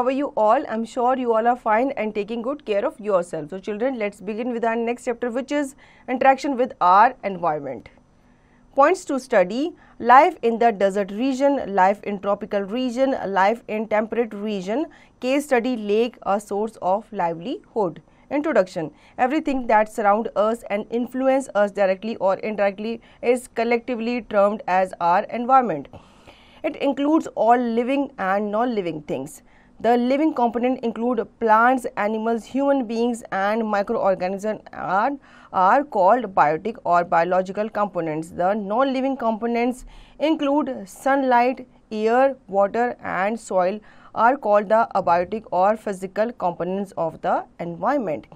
how are you all? I'm sure you all are fine and taking good care of yourself. So children, let's begin with our next chapter which is interaction with our environment. Points to study, life in the desert region, life in tropical region, life in temperate region, case study lake, a source of livelihood. Introduction Everything that surrounds us and influences us directly or indirectly is collectively termed as our environment. It includes all living and non living things. The living component include plants, animals, human beings and microorganisms are, are called biotic or biological components. The non-living components include sunlight, air, water and soil are called the abiotic or physical components of the environment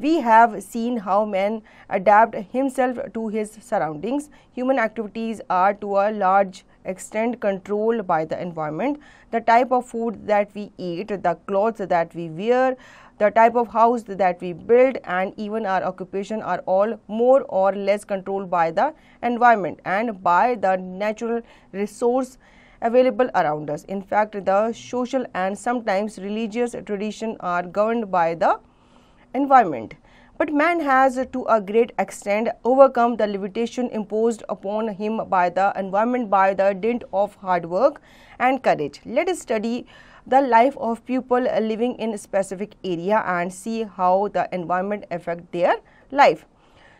we have seen how man adapt himself to his surroundings. Human activities are to a large extent controlled by the environment. The type of food that we eat, the clothes that we wear, the type of house that we build and even our occupation are all more or less controlled by the environment and by the natural resource available around us. In fact, the social and sometimes religious tradition are governed by the environment. But man has, to a great extent, overcome the limitation imposed upon him by the environment by the dint of hard work and courage. Let us study the life of people living in a specific area and see how the environment affect their life.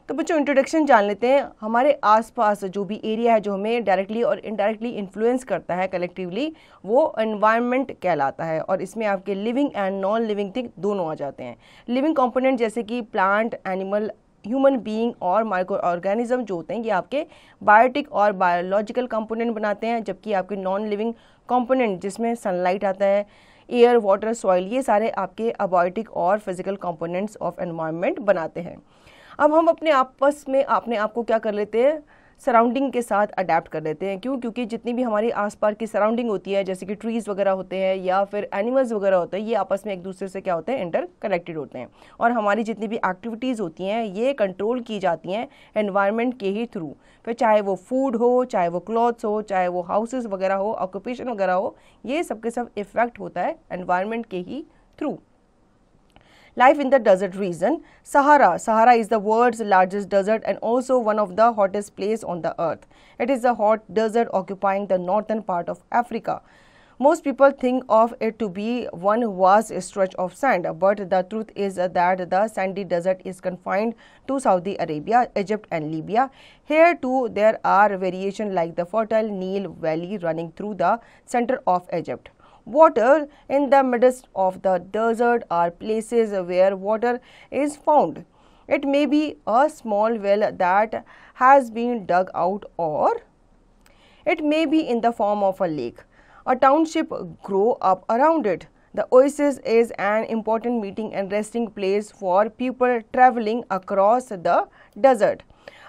तो बच्चों introduction जान लेते हैं हमारे आसपास जो भी area है जो हमें डायरेक्टली और इनडायरेक्टली इन्फ्लुएंस करता है कलेक्टिवली वो एनवायरनमेंट कहलाता है और इसमें आपके living and non living thing दोनों आ जाते हैं लिविंग कॉम्पोनेंट जैसे कि प्लांट एनिमल ह्यूमन बीइंग और माइक्रो ऑर्गेनिज्म जो होते हैं ये आपके बायोटिक और बायोलॉजिकल कंपोनेंट बनाते हैं जबकि आपके नॉन लिविंग कंपोनेंट जिसमें सनलाइट आता है एयर वाटर सॉइल ये सारे आपके अबायोटिक और फिजिकल कंपोनेंट्स ऑफ एनवायरनमेंट बनाते हैं अब हम अपने आपस में अपने आप को क्या कर लेते हैं सराउंडिंग के साथ अडेप्ट कर लेते हैं क्यों क्योंकि जितनी भी हमारी आस पास की सराउंडिंग होती है जैसे कि ट्रीज़ वगैरह होते हैं या फिर एनिमल्स वगैरह होते हैं ये आपस में एक दूसरे से क्या होते हैं इंटर कनेक्टेड होते हैं और हमारी जितनी भी एक्टिविटीज़ होती हैं ये कंट्रोल की जाती हैं इन्वायरमेंट के ही थ्रू फिर चाहे वो फूड हो चाहे वो क्लॉथ्स हो चाहे वो हाउसेज़ वगैरह हो ऑक्यूपेशन वगैरह हो ये सब के सब इफ़ेक्ट होता है इन्वायरमेंट के ही through life in the desert region. Sahara. Sahara is the world's largest desert and also one of the hottest places on the earth. It is a hot desert occupying the northern part of Africa. Most people think of it to be one vast stretch of sand, but the truth is that the sandy desert is confined to Saudi Arabia, Egypt, and Libya. Here, too, there are variations like the fertile Nile Valley running through the center of Egypt water in the midst of the desert are places where water is found. It may be a small well that has been dug out or it may be in the form of a lake. A township grow up around it. The oasis is an important meeting and resting place for people traveling across the desert.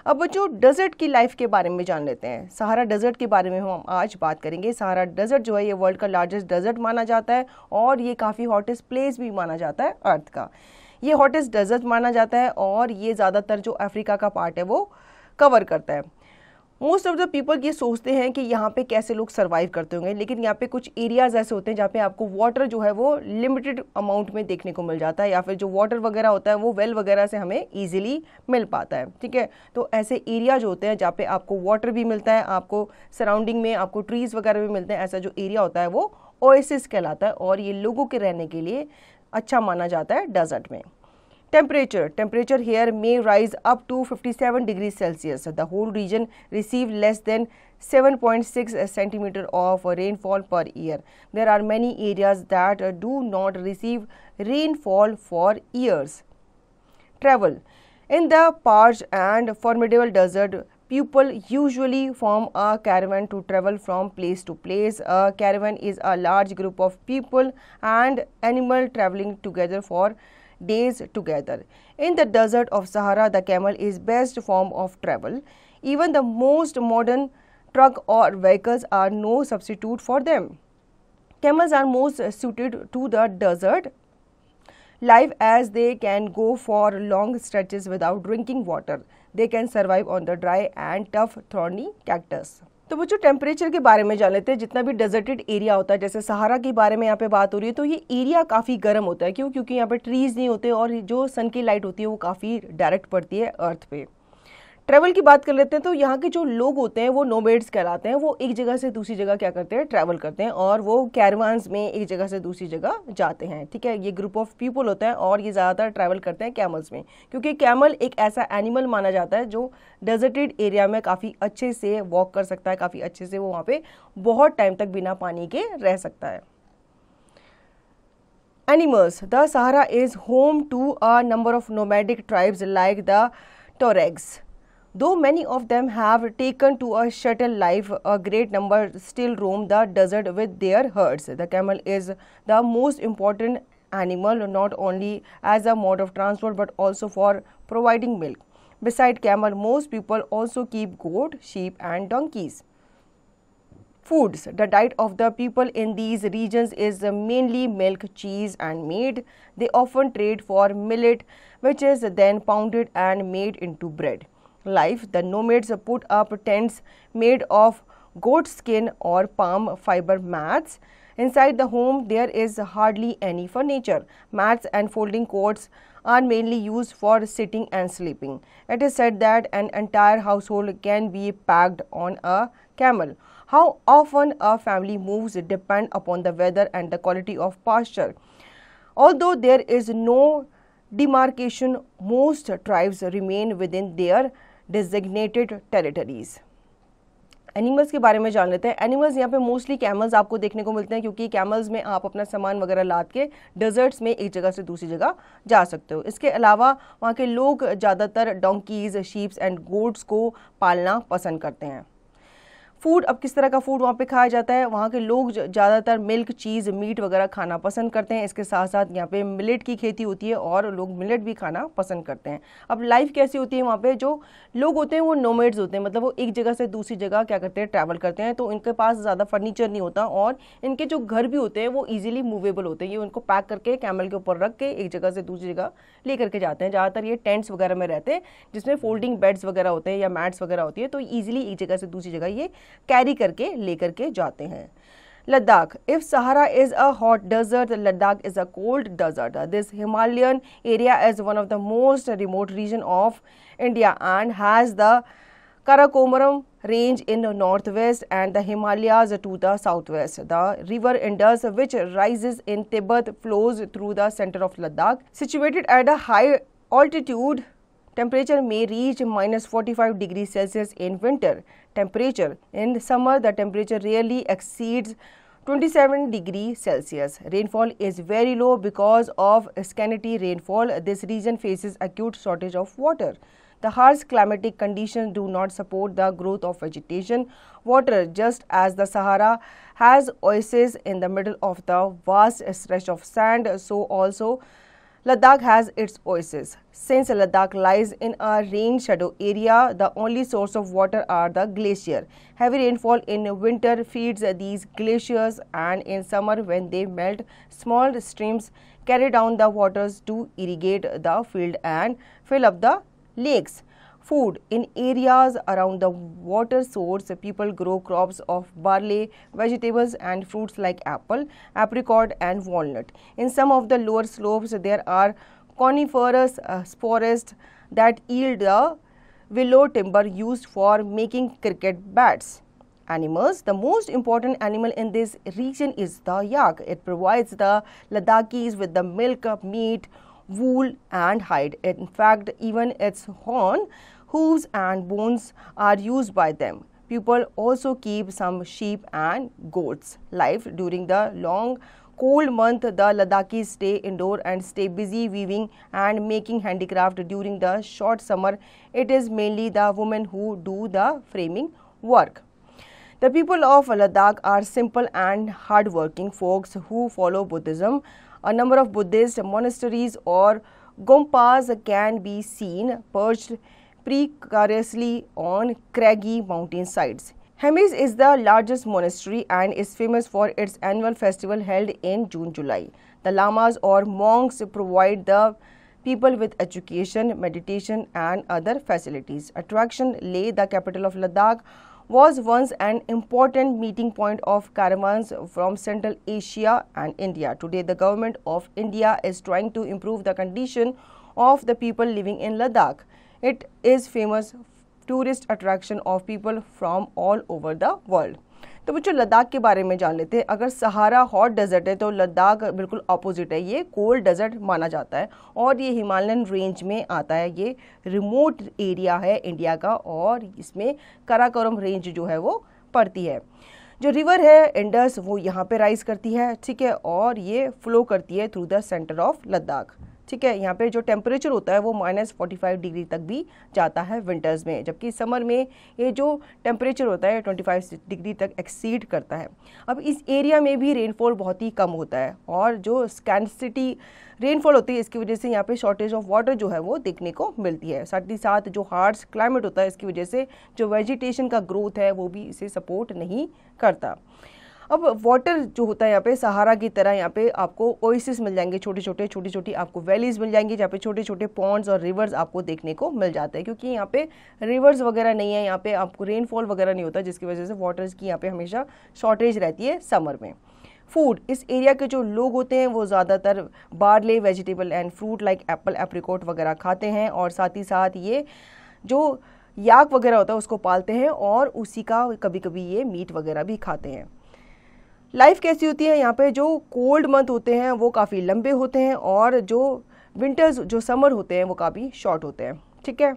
अब बच्चों desert की life के बारे में जान लेते हैं Sahara desert के बारे में हम आज बात करेंगे सहारा डेजर्ट जो है ये वर्ल्ड का लार्जेस्ट डेजर्ट माना जाता है और ये काफ़ी हॉटेस्ट प्लेस भी माना जाता है अर्थ का ये हॉटेस्ट डेजर्ट माना जाता है और ये ज़्यादातर जो अफ्रीका का पार्ट है वो कवर करता है मोस्ट ऑफ द पीपल ये सोचते हैं कि यहाँ पे कैसे लोग सर्वाइव करते होंगे लेकिन यहाँ पे कुछ एरियाज ऐसे होते हैं जहाँ पे आपको वाटर जो है वो लिमिटेड अमाउंट में देखने को मिल जाता है या फिर जो वाटर वगैरह होता है वो वेल वगैरह से हमें ईजिली मिल पाता है ठीक है तो ऐसे एरिया जो होते हैं जहाँ पे आपको वाटर भी मिलता है आपको सराउंडिंग में आपको ट्रीज़ वगैरह भी मिलते हैं ऐसा जो एरिया होता है वो ओएसिस कहलाता है और ये लोगों के रहने के लिए अच्छा माना जाता है डेजर्ट में Temperature. Temperature here may rise up to 57 degrees Celsius. The whole region received less than 7.6 centimeter of rainfall per year. There are many areas that do not receive rainfall for years. Travel. In the parched and formidable desert, people usually form a caravan to travel from place to place. A caravan is a large group of people and animal traveling together for days together. In the desert of Sahara, the camel is best form of travel. Even the most modern truck or vehicles are no substitute for them. Camels are most suited to the desert life as they can go for long stretches without drinking water. They can survive on the dry and tough thorny cactus. तो बच्चों temperature के बारे में जान लेते हैं जितना भी डेजर्टेड एरिया होता है जैसे सहारा के बारे में यहाँ पे बात हो रही है तो ये एरिया काफ़ी गर्म होता है क्यों क्योंकि यहाँ पे ट्रीज़ नहीं होते और जो सन की लाइट होती है वो काफ़ी डायरेक्ट पड़ती है अर्थ पे ट्रैवल की बात कर लेते हैं तो यहाँ के जो लोग होते हैं वो नोमेड्स कहलाते हैं वो एक जगह से दूसरी जगह क्या करते हैं ट्रैवल करते हैं और वो कैरवान्स में एक जगह से दूसरी जगह जाते हैं ठीक है ये ग्रुप ऑफ पीपल होते हैं और ये ज़्यादातर ट्रैवल करते हैं कैमल्स में क्योंकि कैमल एक ऐसा एनिमल माना जाता है जो डेजर्टेड एरिया में काफ़ी अच्छे से वॉक कर सकता है काफ़ी अच्छे से वो वहाँ पर बहुत टाइम तक बिना पानी के रह सकता है animals the Sahara is home to a number of nomadic tribes like the Tuaregs Though many of them have taken to a shuttle life, a great number still roam the desert with their herds. The camel is the most important animal not only as a mode of transport but also for providing milk. Beside camel, most people also keep goat, sheep and donkeys. Foods. The diet of the people in these regions is mainly milk, cheese and meat. They often trade for millet which is then pounded and made into bread life. The nomads put up tents made of goat skin or palm fiber mats. Inside the home, there is hardly any furniture. Mats and folding cords are mainly used for sitting and sleeping. It is said that an entire household can be packed on a camel. How often a family moves depends upon the weather and the quality of pasture. Although there is no demarcation, most tribes remain within their designated territories animals के बारे में जान लेते हैं animals यहाँ पे mostly camels आपको देखने को मिलते हैं क्योंकि कैमल्स में आप अपना सामान वगैरह लाद के डेजर्ट्स में एक जगह से दूसरी जगह जा सकते हो इसके अलावा वहाँ के लोग ज़्यादातर डोंकीज़ शीप्स एंड गोड्स को पालना पसंद करते हैं फूड अब किस तरह का फूड वहाँ पे खाया जाता है वहाँ के लोग ज़्यादातर मिल्क चीज़ मीट वगैरह खाना पसंद करते हैं इसके साथ साथ यहाँ पे मिलेट की खेती होती है और लोग मिलेट भी खाना पसंद करते हैं अब लाइफ कैसी होती है वहाँ पे जो लोग होते हैं वो नोमेड्स होते हैं मतलब वो एक जगह से दूसरी जगह क्या करते हैं ट्रैवल करते हैं तो इनके पास ज़्यादा फर्नीचर नहीं होता और इनके जो घर भी होते हैं वो ईजिली मूवेबल होते हैं ये उनको पैक करके कैमल के ऊपर रख के एक जगह से दूसरी जगह ले करके जाते हैं ज़्यादातर ये टेंट्स वगैरह में रहते हैं जिसमें फोल्डिंग बेड्स वगैरह होते हैं या मैट्स वगैरह होती है तो ईजिली एक जगह से दूसरी जगह ये कैरी करके लेकर के जाते हैं Ladakh if Sahara is a hot desert Ladakh is a cold desert this Himalayan area is one of the most remote region of India and has the Karakoram range in north west and the Himalayas to the south west the river Indus which rise in Tibet flows through the centre of Ladakh situated at a high altitude temperature में reach minus forty five degree Celsius in winter temperature. In summer, the temperature rarely exceeds 27 degree Celsius. Rainfall is very low because of scanty rainfall. This region faces acute shortage of water. The harsh climatic conditions do not support the growth of vegetation. Water, just as the Sahara has oases in the middle of the vast stretch of sand, so also Ladakh has its oases. Since Ladakh lies in a rain shadow area, the only source of water are the glacier. Heavy rainfall in winter feeds these glaciers and in summer when they melt, small streams carry down the waters to irrigate the field and fill up the lakes food in areas around the water source people grow crops of barley vegetables and fruits like apple apricot and walnut in some of the lower slopes there are coniferous uh, forests that yield the willow timber used for making cricket bats animals. The most important animal in this region is the yak. It provides the Ladakhis with the milk, meat, wool and hide. In fact, even its horn hooves and bones are used by them. People also keep some sheep and goats live during the long cold month. The Ladakhis stay indoor and stay busy weaving and making handicraft during the short summer. It is mainly the women who do the framing work. The people of Ladakh are simple and hardworking folks who follow Buddhism. A number of Buddhist monasteries or gompas can be seen perched precariously on craggy mountain sides. Hemis is the largest monastery and is famous for its annual festival held in June July. The lamas or monks provide the people with education, meditation, and other facilities. Attraction Leh, the capital of Ladakh, was once an important meeting point of caravans from Central Asia and India. Today, the government of India is trying to improve the condition of the people living in Ladakh. It is famous tourist attraction of people from all over the world तो बच्चों लद्दाख के बारे में जान लेते हैं अगर सहारा hot desert है तो लद्दाख बिल्कुल अपोजिट है ये कोल्ड डेजर्ट माना जाता है और ये हिमालयन रेंज में आता है ये रिमोट एरिया है इंडिया का और इसमें कराकोरम रेंज जो है वो पड़ती है जो रिवर है इंडस वो यहाँ पे राइज करती है ठीक है और ये फ्लो करती है through the centre of Ladakh ठीक है यहाँ पे जो टेम्परेचर होता है वो माइनस फोर्टी फाइव डिग्री तक भी जाता है विंटर्स में जबकि समर में ये जो टेम्परेचर होता है ट्वेंटी फाइव डिग्री तक एक्सीड करता है अब इस एरिया में भी रेनफॉल बहुत ही कम होता है और जो स्कैंसिटी रेनफॉल होती है इसकी वजह से यहाँ पे शॉर्टेज ऑफ वाटर जो है वो देखने को मिलती है साथ ही साथ जो हार्ड क्लाइमेट होता है इसकी वजह से जो वेजिटेशन का ग्रोथ है वो भी इसे सपोर्ट नहीं करता अब वाटर जो होता है यहाँ पे सहारा की तरह यहाँ पे आपको ओइसिस मिल जाएंगे छोटे छोटे छोटी छोटी आपको वैलीज मिल जाएंगी जहाँ पे छोटे छोटे पॉन्ड्स और रिवर्स आपको देखने को मिल जाते हैं क्योंकि यहाँ पे रिवर्स वगैरह नहीं है यहाँ पे आपको रेनफॉल वगैरह नहीं होता जिसकी वजह से वाटर्स की यहाँ पे हमेशा शॉर्टेज रहती है समर में फूड इस एरिया के जो लोग होते हैं वो ज़्यादातर barley vegetable and fruit like apple apricot वगैरह खाते हैं और साथ ही साथ ये जो याक वगैरह होता है उसको पालते हैं और उसी का कभी कभी ये मीट वगैरह भी खाते हैं लाइफ कैसी होती है यहाँ पे जो कोल्ड मंथ होते हैं वो काफ़ी लंबे होते हैं और जो विंटर्स जो समर होते हैं वो काफ़ी शॉर्ट होते हैं ठीक है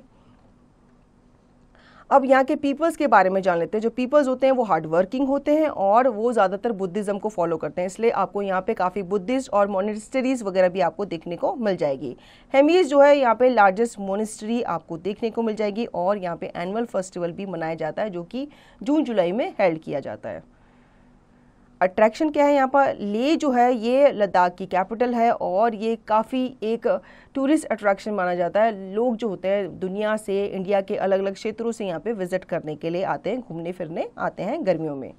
अब यहाँ के पीपल्स के बारे में जान लेते हैं जो पीपल्स होते हैं वो हार्ड वर्किंग होते हैं और वो ज़्यादातर बुद्धिज़्म को फॉलो करते हैं इसलिए आपको यहाँ पे काफ़ी बुद्धिस्ट और मोनिस्टरीज वगैरह भी आपको देखने को मिल जाएगी हेमीज जो है यहाँ पे लार्जेस्ट मोनिस्ट्री आपको देखने को मिल जाएगी और यहाँ पे एनुअल फेस्टिवल भी मनाया जाता है जो कि जून जुलाई में हेल्ड किया जाता है अट्रैक्शन क्या है यहाँ पर ले जो है ये लद्दाख की कैपिटल है और ये काफ़ी एक टूरिस्ट अट्रैक्शन माना जाता है लोग जो होते हैं दुनिया से इंडिया के अलग अलग क्षेत्रों से यहाँ पे विज़िट करने के लिए आते हैं घूमने फिरने आते हैं गर्मियों में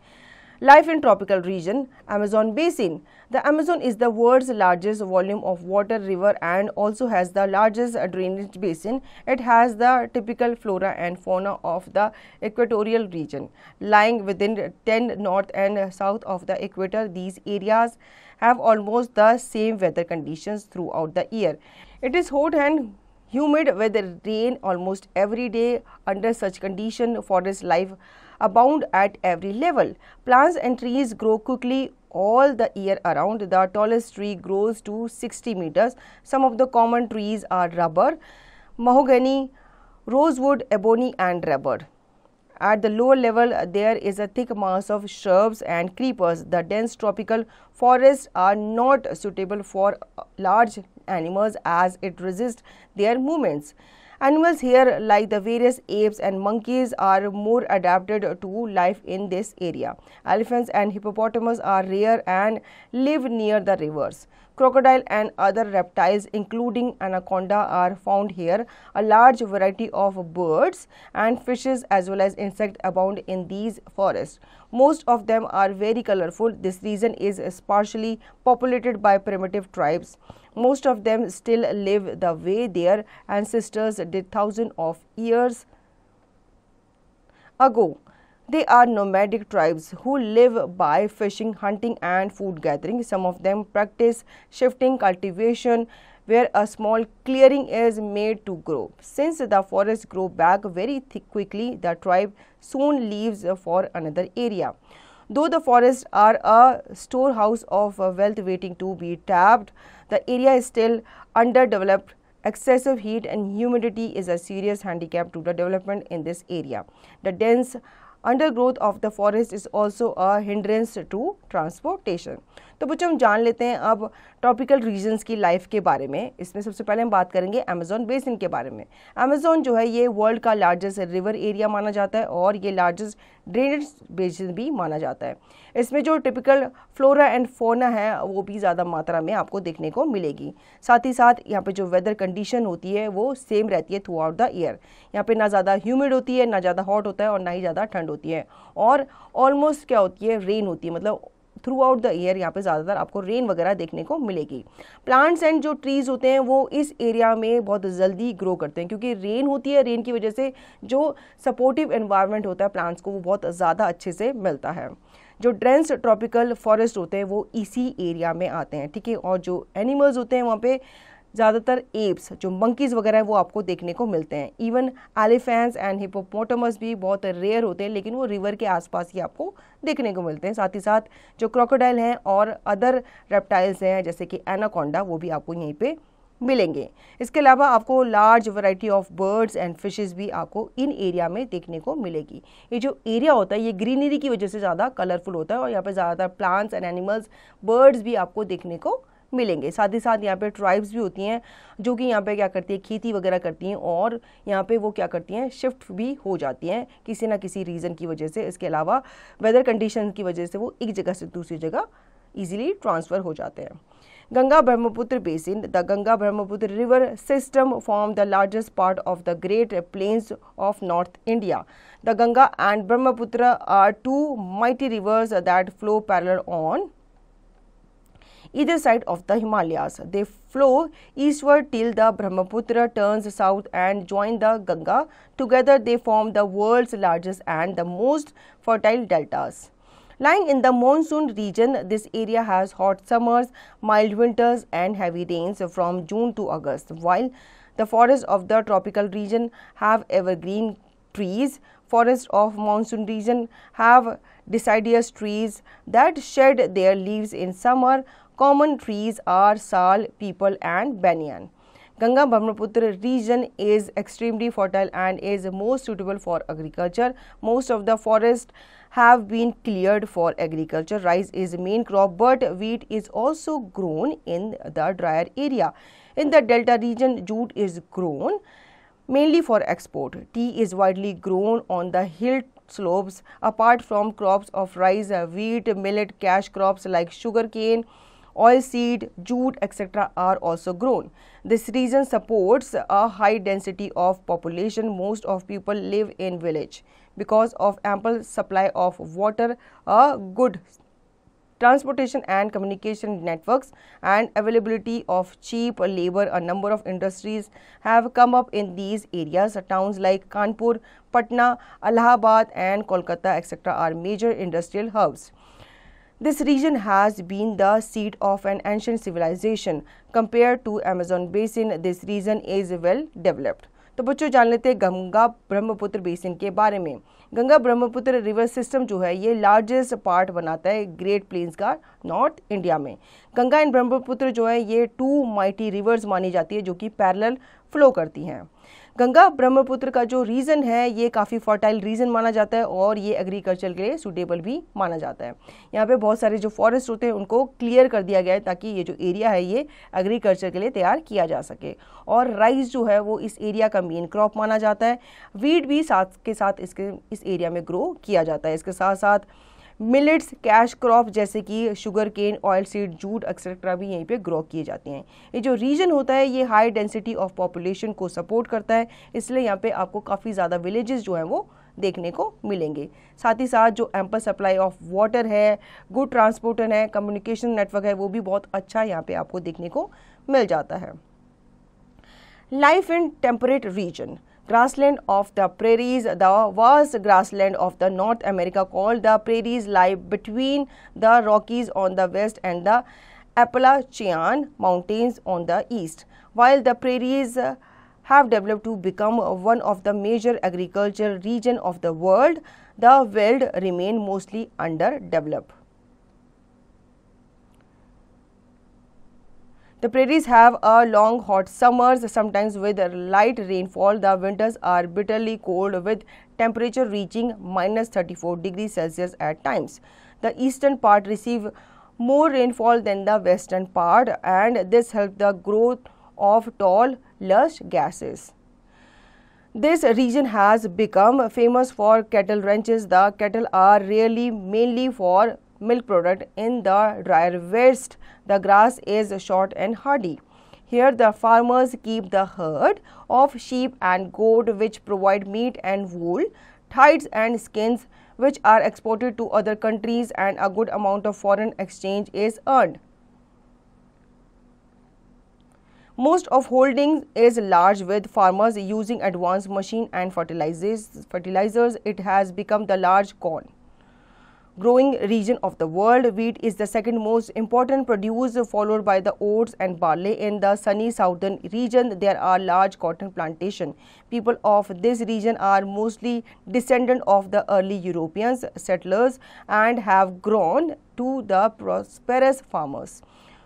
Life in tropical region, Amazon basin. The Amazon is the world's largest volume of water river and also has the largest drainage basin. It has the typical flora and fauna of the equatorial region. Lying within 10 north and south of the equator, these areas have almost the same weather conditions throughout the year. It is hot and humid with rain almost every day. Under such condition, forest life abound at every level. Plants and trees grow quickly all the year around. The tallest tree grows to 60 meters. Some of the common trees are rubber, mahogany, rosewood, ebony and rubber. At the lower level, there is a thick mass of shrubs and creepers. The dense tropical forests are not suitable for uh, large animals as it resists their movements. Animals here, like the various apes and monkeys, are more adapted to life in this area. Elephants and hippopotamus are rare and live near the rivers. Crocodile and other reptiles including anaconda are found here. A large variety of birds and fishes as well as insects abound in these forests. Most of them are very colorful. This region is sparsely populated by primitive tribes. Most of them still live the way their ancestors did thousands of years ago. They are nomadic tribes who live by fishing, hunting, and food gathering. Some of them practice shifting cultivation where a small clearing is made to grow. Since the forests grow back very thick quickly, the tribe soon leaves for another area. Though the forests are a storehouse of wealth waiting to be tapped, the area is still underdeveloped excessive heat and humidity is a serious handicap to the development in this area. The dense Undergrowth of the forest is also a hindrance to transportation. तो बच्चों हम जान लेते हैं अब tropical regions की life के बारे में इसमें सबसे पहले हम बात करेंगे अमेजोन बेसिन के बारे में अमेजोन जो है ये वर्ल्ड का लार्जेस्ट रिवर एरिया माना जाता है और ये लार्जेस्ट ड्रेनेज बेसिन भी माना जाता है इसमें जो टिपिकल फ्लोरा एंड फोना है वो भी ज़्यादा मात्रा में आपको देखने को मिलेगी साथ ही साथ यहाँ पे जो वेदर कंडीशन होती है वो सेम रहती है थ्रू आउट द ईयर यहाँ पे ना ज़्यादा ह्यूमिड होती है ना ज़्यादा हॉट होता है और ना ही ज़्यादा ठंड होती है और ऑलमोस्ट क्या होती है रेन होती है मतलब थ्रू आउट द ईयर यहाँ पे ज़्यादातर आपको रेन वगैरह देखने को मिलेगी प्लांट्स एंड जो ट्रीज होते हैं वो इस एरिया में बहुत जल्दी ग्रो करते हैं क्योंकि रेन होती है रेन की वजह से जो सपोर्टिव इन्वायरमेंट होता है प्लांट्स को वो बहुत ज़्यादा अच्छे से मिलता है जो ड्रेंस ट्रॉपिकल फॉरेस्ट होते हैं वो इसी एरिया में आते हैं ठीक है और जो एनिमल्स होते हैं वहाँ पे ज़्यादातर एप्स जो मंकीज़ वगैरह हैं वो आपको देखने को मिलते हैं इवन एलिफेंट्स एंड हिपोपोटमस भी बहुत रेयर होते हैं लेकिन वो रिवर के आसपास ही आपको देखने को मिलते हैं साथ ही साथ जो क्रोकोडाइल हैं और अदर रेप्टाइल्स हैं जैसे कि एनाकोंडा वो भी आपको यहीं पर मिलेंगे इसके अलावा आपको large variety of birds and fishes भी आपको इन एरिया में देखने को मिलेगी ये जो एरिया होता है ये ग्रीनरी की वजह से ज़्यादा कलरफुल होता है और यहाँ पर ज़्यादातर प्लांट्स एंड एनिमल्स बर्ड्स भी आपको देखने को मिलेंगे साथ ही साथ यहाँ पे ट्राइब्स भी होती हैं जो कि यहाँ पे क्या करती है खेती वगैरह करती हैं और यहाँ पे वो क्या करती हैं शिफ्ट भी हो जाती हैं किसी ना किसी रीज़न की वजह से इसके अलावा वेदर कंडीशन की वजह से वो एक जगह से दूसरी जगह ईजिली ट्रांसफ़र हो जाते हैं Ganga Brahmaputra basin the Ganga Brahmaputra river system form the largest part of the great plains of north India the Ganga and Brahmaputra are two mighty rivers that flow parallel on either side of the Himalayas. They flow eastward till the Brahmaputra turns south and join the Ganga. Together they form the world's largest and the most fertile deltas. Lying in the monsoon region, this area has hot summers, mild winters and heavy rains from June to August, while the forests of the tropical region have evergreen trees. Forests of monsoon region have deciduous trees that shed their leaves in summer Common trees are sal, peepal and banyan. Ganga Brahmaputra region is extremely fertile and is most suitable for agriculture. Most of the forests have been cleared for agriculture. Rice is main crop but wheat is also grown in the drier area. In the delta region, jute is grown mainly for export. Tea is widely grown on the hill slopes apart from crops of rice, wheat, millet, cash crops like sugarcane, cane oilseed, jute, etc. are also grown. This region supports a high density of population. Most of people live in village because of ample supply of water, a good transportation and communication networks and availability of cheap labor a number of industries have come up in these areas towns like kanpur patna allahabad and kolkata etc are major industrial hubs This region has been the seat of an ancient civilization. Compared to Amazon basin, this region is well developed. तो बच्चों जान लेते हैं Ganga Brahmaputra basin के बारे में Ganga Brahmaputra river system जो है ये लार्जेस्ट पार्ट बनाता है ग्रेट प्लेन्स का नॉर्थ इंडिया में गंगा एंड ब्रह्मपुत्र जो है ये टू माइटी रिवर्स मानी जाती है जो कि पैरेलल फ्लो करती हैं गंगा ब्रह्मपुत्र का जो रीजन है ये काफ़ी फर्टाइल रीजन माना जाता है और ये एग्रीकल्चर के लिए सुटेबल भी माना जाता है यहाँ पे बहुत सारे जो फॉरेस्ट होते हैं उनको क्लियर कर दिया गया है ताकि ये जो एरिया है ये एग्रीकल्चर के लिए तैयार किया जा सके और राइस जो है वो इस एरिया का मेन क्रॉप माना जाता है वीट भी साथ के साथ इसके इस एरिया में ग्रो किया जाता है इसके साथ साथ मिलेट्स कैश क्रॉप जैसे कि sugar cane oil seed jute etcetera भी यहीं पे ग्रो किए जाते हैं ये जो रीजन होता है ये हाई डेंसिटी ऑफ पॉपुलेशन को सपोर्ट करता है इसलिए यहाँ पे आपको काफ़ी ज़्यादा विलेजेस जो हैं वो देखने को मिलेंगे साथ ही साथ जो एम्पल सप्लाई ऑफ वाटर है गुड ट्रांसपोर्टर है कम्युनिकेशन नेटवर्क है वो भी बहुत अच्छा यहाँ पे आपको देखने को मिल जाता है life in temperate region grassland of the prairies. The vast grassland of the North America called the prairies lie between the Rockies on the west and the Appalachian Mountains on the east. While the prairies uh, have developed to become one of the major agricultural region of the world, the world remain mostly underdeveloped. The prairies have a long hot summers, sometimes with light rainfall. The winters are bitterly cold with temperature reaching minus 34 degrees Celsius at times. The eastern part receive more rainfall than the western part and this helps the growth of tall lush gases. This region has become famous for cattle ranches. The cattle are really mainly for milk product in the drier west the grass is short and hardy. Here, the farmers keep the herd of sheep and goat, which provide meat and wool, hides and skins, which are exported to other countries, and a good amount of foreign exchange is earned. Most of holdings is large with farmers using advanced machine and fertilizers. fertilizers. It has become the large corn growing region of the world. Wheat is the second most important produce followed by the oats and barley. In the sunny southern region, there are large cotton plantation. People of this region are mostly descendant of the early Europeans, settlers and have grown to the prosperous farmers.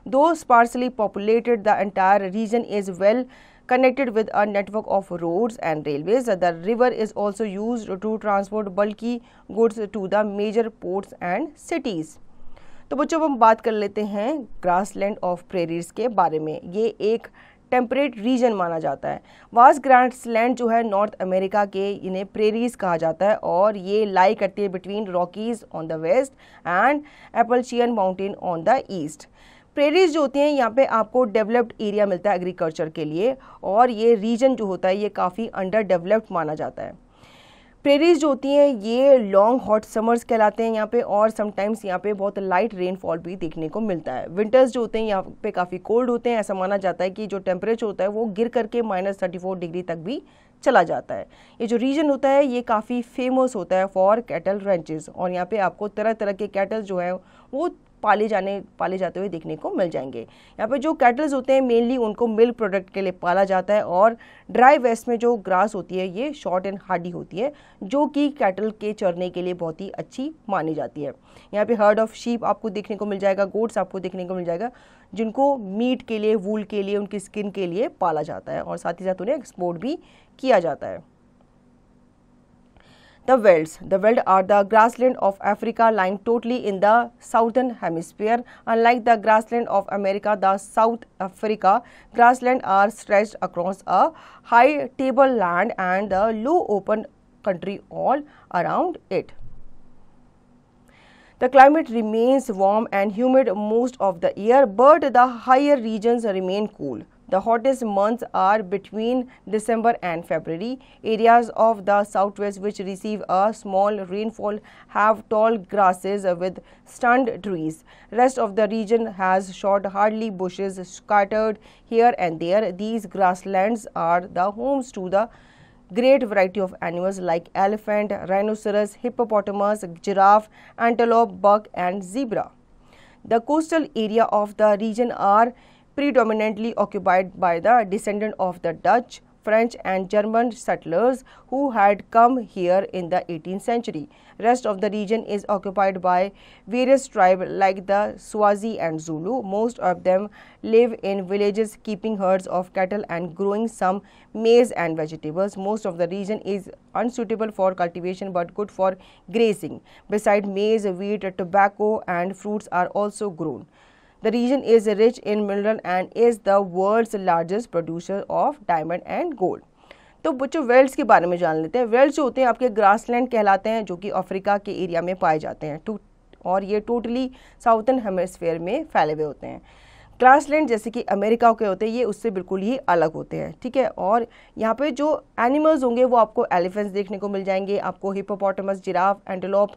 Though sparsely populated, the entire region is well connected with a network of roads and railways. The river is also used to transport bulky goods to the major ports and cities. तो बच्चों अब हम बात कर लेते हैं grassland of prairies के बारे में ये एक टेम्परेट रीजन माना जाता है वास ग्रासलैंड जो है नॉर्थ अमेरिका के इन्हें प्रेरीज कहा जाता है और ये लाई करती है between Rockies on the west and Appalachian mountain on the east prairies जो होती हैं यहाँ पे आपको डेवलप्ड एरिया मिलता है एग्रीकल्चर के लिए और ये रीजन जो होता है ये काफ़ी अंडर डेवलप्ड माना जाता है प्रेरीज जो होती हैं ये लॉन्ग हॉट समर्स कहलाते हैं यहाँ पे और समटाइम्स यहाँ पे बहुत लाइट रेनफॉल भी देखने को मिलता है विंटर्स जो होते हैं यहाँ पे काफ़ी कोल्ड होते हैं ऐसा माना जाता है कि जो टेम्परेचर होता है वो गिर करके माइनस थर्टी फोर डिग्री तक भी चला जाता है ये जो रीजन होता है ये काफ़ी फेमस होता है फॉर कैटल रेंचेज और यहाँ पे आपको तरह तरह के कैटल जो है वो पाले जाने पाले जाते हुए देखने को मिल जाएंगे यहाँ पर जो कैटल्स होते हैं मेनली उनको मिल्क प्रोडक्ट के लिए पाला जाता है और ड्राई वेस्ट में जो ग्रास होती है ये शॉर्ट एंड हार्डी होती है जो कि कैटल के चरने के लिए बहुत ही अच्छी मानी जाती है यहाँ पे हर्ड ऑफ शीप आपको देखने को मिल जाएगा गोड्स आपको देखने को मिल जाएगा जिनको मीट के लिए वूल के लिए उनकी स्किन के लिए पाला जाता है और साथ ही साथ उन्हें एक्सपोर्ट भी किया जाता है The velds. The veld are the grassland of Africa lying totally in the southern hemisphere. Unlike the grassland of America, the South Africa grassland are stretched across a high tableland and a low open country all around it. The climate remains warm and humid most of the year, but the higher regions remain cool. The hottest months are between December and February. Areas of the southwest which receive a small rainfall have tall grasses with stunned trees. Rest of the region has short hardly bushes scattered here and there. These grasslands are the homes to the great variety of animals like elephant, rhinoceros, hippopotamus, giraffe, antelope, buck and zebra. The coastal area of the region are predominantly occupied by the descendant of the Dutch, French and German settlers who had come here in the 18th century. Rest of the region is occupied by various tribes like the Swazi and Zulu. Most of them live in villages keeping herds of cattle and growing some maize and vegetables. Most of the region is unsuitable for cultivation but good for grazing. Beside maize, wheat, tobacco and fruits are also grown. The region is rich in mineral and is the world's largest producer of diamond and gold. तो बच्चों welds के बारे में जान लेते हैं welds जो होते हैं आपके ग्रासलैंड कहलाते हैं जो कि अफ्रीका के एरिया में पाए जाते हैं टू तो, और ये टोटली साउथर्न हेमस्फेयर में फैले हुए होते हैं ग्रासलैंड जैसे कि अमेरिका के होते हैं ये उससे बिल्कुल ही अलग होते हैं ठीक है और यहाँ पे जो एनिमल्स होंगे वो आपको एलिफेंट्स देखने को मिल जाएंगे आपको hippopotamus giraffe antelope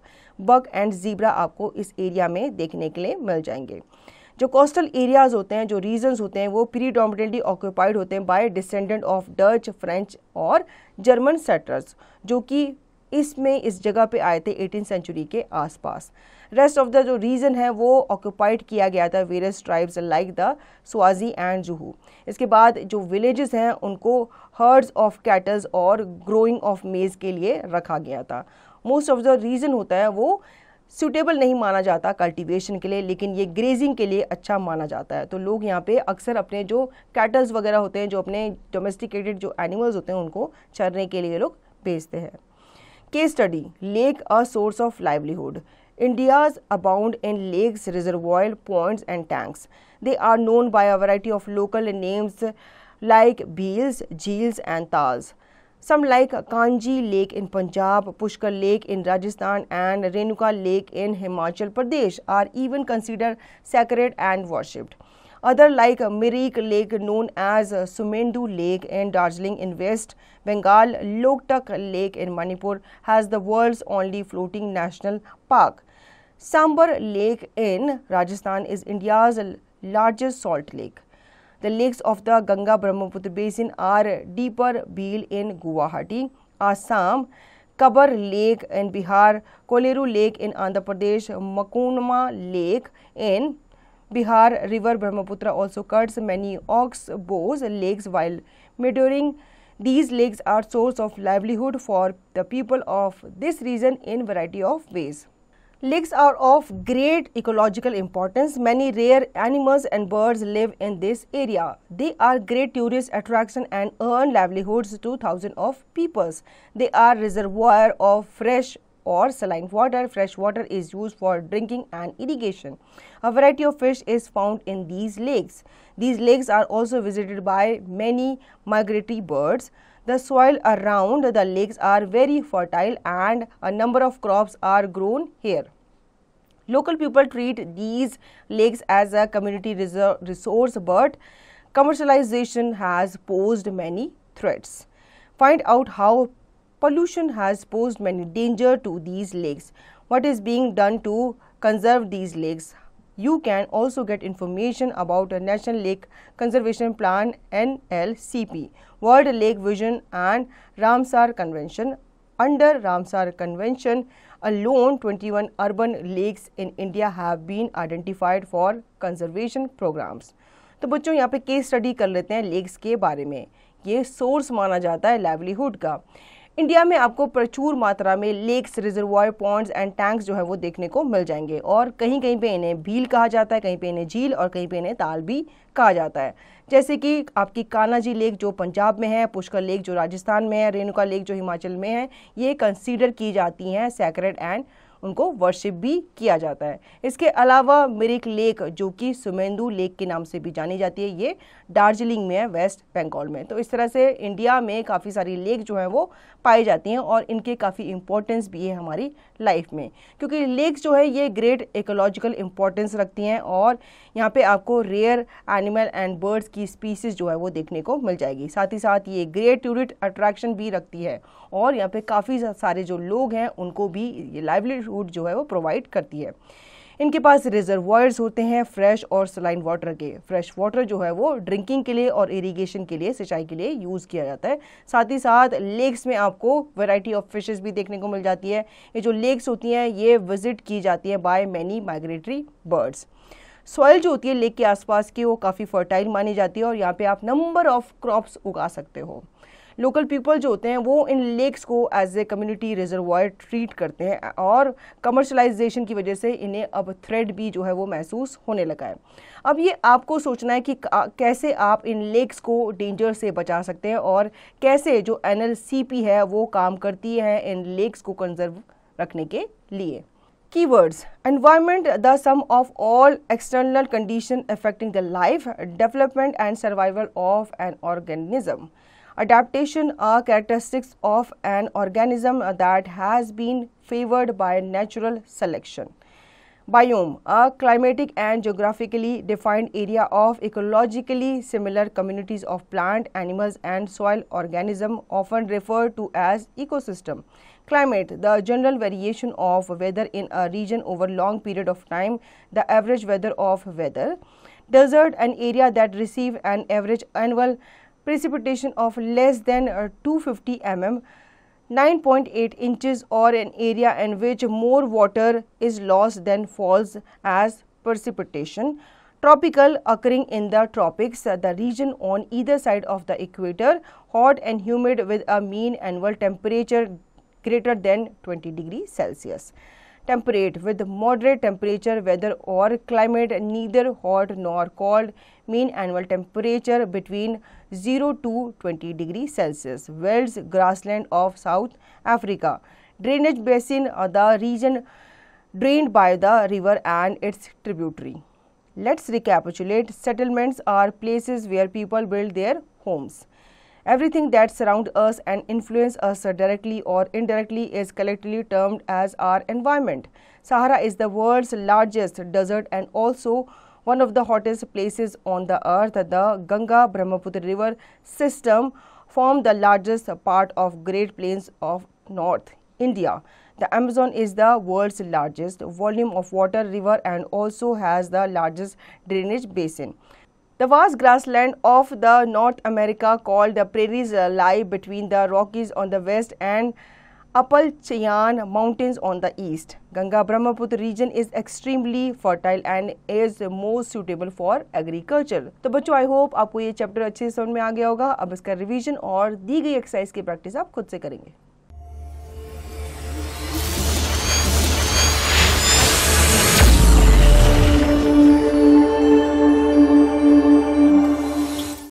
buck and zebra आपको इस एरिया में देखने के लिए मिल जाएंगे जो कोस्टल एरियाज होते हैं जो रीजन्स होते हैं वो प्रीडोमिनेटली ऑक्यूपाइड होते हैं by descendant of Dutch French और जर्मन सेटर्स जो कि इसमें इस जगह पे आए थे एटीन सेंचुरी के आसपास रेस्ट ऑफ द जो रीजन है वो ऑक्यूपाइड किया गया था various tribes like the Swazi and Zulu इसके बाद जो विलेजेस हैं उनको हर्ड्स ऑफ कैटल्स और ग्रोइंग ऑफ मेज़ के लिए रखा गया था मोस्ट ऑफ द रीजन होता है वो सूटेबल नहीं माना जाता कल्टीवेशन के लिए लेकिन ये ग्रेजिंग के लिए अच्छा माना जाता है तो लोग यहाँ पे अक्सर अपने जो कैटल्स वगैरह होते हैं जो अपने डोमेस्टिकेटेड जो एनिमल्स होते हैं उनको चरने के लिए लोग भेजते हैं case study lake a source of livelihood India's abound in lakes reserve points and tanks they are known by a variety of local names like bheels jheels and tals. Some like Kanji Lake in Punjab, Pushkar Lake in Rajasthan, and Renuka Lake in Himachal Pradesh are even considered sacred and worshipped. Other like Mirik Lake known as Sumendu Lake in Darjeeling in West Bengal, Loktak Lake in Manipur has the world's only floating national park. Sambar Lake in Rajasthan is India's largest salt lake. The lakes of the Ganga Brahmaputra basin are deeper, Bheel in Guwahati, Assam, Kabar Lake in Bihar, Koleru Lake in Andhra Pradesh, Makunma Lake in Bihar, River Brahmaputra also cuts many ox bows lakes while measuring, These lakes are source of livelihood for the people of this region in variety of ways. Lakes are of great ecological importance. Many rare animals and birds live in this area. They are great tourist attraction and earn livelihoods to thousands of people. They are reservoir of fresh or saline water. Fresh water is used for drinking and irrigation. A variety of fish is found in these lakes. These lakes are also visited by many migratory birds. The soil around the lakes are very fertile and a number of crops are grown here. Local people treat these lakes as a community resource but commercialization has posed many threats. Find out how pollution has posed many danger to these lakes. What is being done to conserve these lakes? You can also get information about the National Lake Conservation Plan NLCP. World Lake Vision and Ramsar Convention. Under Ramsar Convention alone, 21 urban lakes in India have been identified for conservation programs. तो बच्चों यहाँ पे case study कर लेते हैं lakes के बारे में ये सोर्स माना जाता है लाइवलीहुड का इंडिया में आपको प्रचुर मात्रा में lakes reservoir points and tanks जो है वो देखने को मिल जाएंगे और कहीं कहीं पे इन्हें भील कहा जाता है कहीं पे इन्हें झील और कहीं पे इन्हें ताल भी कहा जाता है जैसे कि आपकी कानाजी लेक जो पंजाब में है पुष्कर लेक जो राजस्थान में है रेणुका लेक जो हिमाचल में है ये कंसिडर की जाती हैं सैक्रेड एंड उनको वर्शिप भी किया जाता है इसके अलावा मिरिक लेक जो कि सुमेंदु लेक के नाम से भी जानी जाती है ये दार्जिलिंग में है वेस्ट बंगाल में तो इस तरह से इंडिया में काफ़ी सारी लेक जो हैं वो पाई जाती हैं और इनके काफ़ी इम्पोर्टेंस भी है हमारी लाइफ में क्योंकि लेक जो है ये ग्रेट इकोलॉजिकल इम्पोर्टेंस रखती हैं और यहाँ पे आपको रेयर एनिमल एंड बर्ड्स की स्पीसीज जो है वो देखने को मिल जाएगी साथ ही साथ ये ग्रेट टूरिस्ट अट्रैक्शन भी रखती है और यहाँ पे काफ़ी सारे जो लोग हैं उनको भी ये लाइवलीहुड जो है वो प्रोवाइड करती है इनके पास रिजर्वायर्स होते हैं फ्रेश और सलाइन वाटर के फ्रेश वाटर जो है वो ड्रिंकिंग के लिए और इरिगेशन के लिए सिंचाई के लिए यूज़ किया जाता है साथ ही साथ लेक्स में आपको वैरायटी ऑफ फिशेस भी देखने को मिल जाती है ये जो लेक्स होती हैं ये विजिट की जाती है by many migratory birds soil जो होती है लेक के आसपास की वो काफ़ी फर्टाइल मानी जाती है और यहाँ पे आप नंबर ऑफ क्रॉप्स उगा सकते हो लोकल पीपल जो होते हैं वो इन लेक्स को as a community reservoir treat करते हैं और कमर्शलाइजेशन की वजह से इन्हें अब थ्रेड भी जो है वो महसूस होने लगा है अब ये आपको सोचना है कि कैसे आप इन लेक्स को डेंजर से बचा सकते हैं और कैसे जो एन है वो काम करती है इन लेक्स को कंजर्व रखने के लिए Keywords Environment, the sum of all external conditions affecting the life, development, and survival of an organism. Adaptation are characteristics of an organism that has been favored by natural selection. Biome, a climatic and geographically defined area of ecologically similar communities of plant, animals and soil organism often referred to as ecosystem. Climate, the general variation of weather in a region over long period of time, the average weather of weather. Desert, an area that receive an average annual precipitation of less than uh, 250 mm, 9.8 inches or an area in which more water is lost than falls as precipitation. Tropical occurring in the tropics, uh, the region on either side of the equator, hot and humid with a mean annual temperature greater than 20 degree Celsius. Temperate with moderate temperature weather or climate neither hot nor cold mean annual temperature between 0 to 20 degree Celsius. Wells, grassland of South Africa. Drainage basin uh, the region drained by the river and its tributary. Let's recapitulate. Settlements are places where people build their homes. Everything that surrounds us and influences us directly or indirectly is collectively termed as our environment. Sahara is the world's largest desert and also one of the hottest places on the earth. The Ganga Brahmaputra river system forms the largest part of Great Plains of North India. The Amazon is the world's largest volume of water river and also has the largest drainage basin. The vast grassland of the North America called the prairies lie between the Rockies on the west and Appalachian Mountains on the east. Ganga Brahmaputra region is extremely fertile and is most suitable for agriculture. तो बच्चों I hope आपको ये chapter अच्छे से समझ में आ गया होगा अब इसका रिवीजन और दी गई एक्सरसाइज की प्रैक्टिस आप खुद से करेंगे